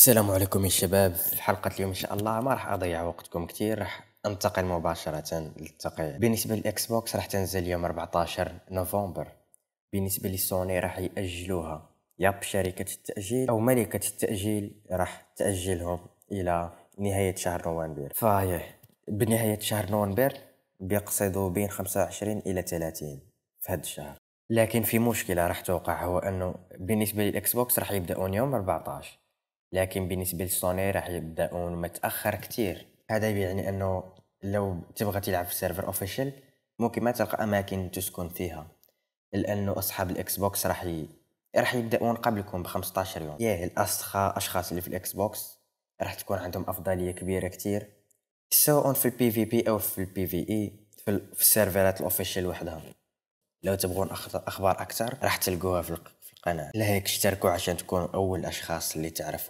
السلام عليكم يا شباب في حلقة اليوم إن شاء الله ما راح أضيع وقتكم كتير راح أنتقل مباشرة للتقييم بالنسبة للإكس بوكس راح تنزل يوم 14 نوفمبر بالنسبة لسوني راح يأجلوها ياب شركة التأجيل أو ملكة التأجيل راح تأجلهم إلى نهاية شهر نوفمبر فهي بنهاية شهر نوفمبر بيقصدوا بين 25 إلى 30 في هذا الشهر لكن في مشكلة راح توقع هو أنه بالنسبة للإكس بوكس راح يبدأون يوم 14 لكن بالنسبه لسوني راح يبداون متاخر كثير هذا يعني انه لو تبغى تلعب في سيرفر اوفيشال ممكن ما تلقى اماكن تسكن فيها لانه اصحاب الاكس بوكس راح ي... راح يبداون قبلكم ب 15 يوم ياه الاسخى اشخاص اللي في الاكس بوكس راح تكون عندهم افضليه كبيره كتير سواء في البي في بي او في البي e، في اي في, في السيرفرات الاوفيشال وحدها لو تبغون اخبار اكثر راح تلقوها في القناه لهيك اشتركوا عشان تكونوا اول اشخاص اللي تعرفوا